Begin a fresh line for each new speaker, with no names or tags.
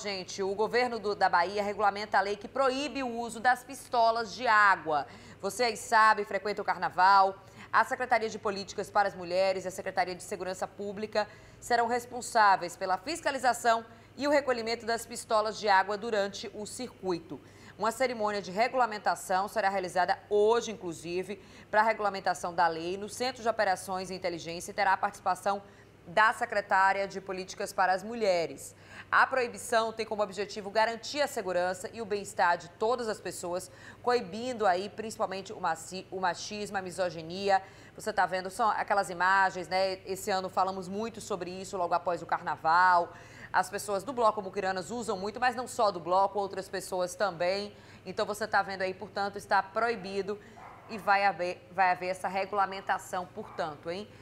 Gente, o governo do, da Bahia regulamenta a lei que proíbe o uso das pistolas de água. Vocês sabem, frequenta o carnaval. A Secretaria de Políticas para as Mulheres e a Secretaria de Segurança Pública serão responsáveis pela fiscalização e o recolhimento das pistolas de água durante o circuito. Uma cerimônia de regulamentação será realizada hoje, inclusive, para a regulamentação da lei no Centro de Operações e Inteligência e terá a participação da secretária de Políticas para as Mulheres. A proibição tem como objetivo garantir a segurança e o bem-estar de todas as pessoas, coibindo aí principalmente o machismo, a misoginia. Você está vendo, são aquelas imagens, né? Esse ano falamos muito sobre isso logo após o carnaval. As pessoas do bloco Muquiranas usam muito, mas não só do bloco, outras pessoas também. Então você está vendo aí, portanto, está proibido e vai haver, vai haver essa regulamentação, portanto, hein?